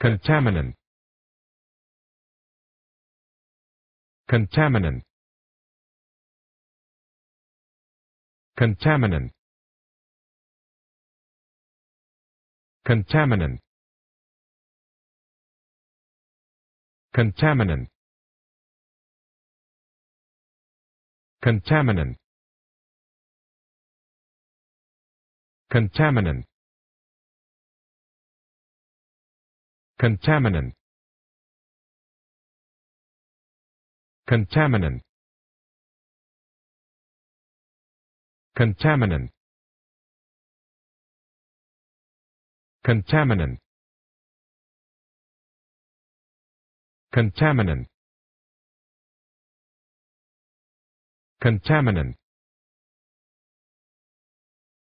Contaminant. Contaminant. Contaminant. Contaminant. Contaminant. Contaminant. Contaminant. contaminant contaminant contaminant contaminant contaminant contaminant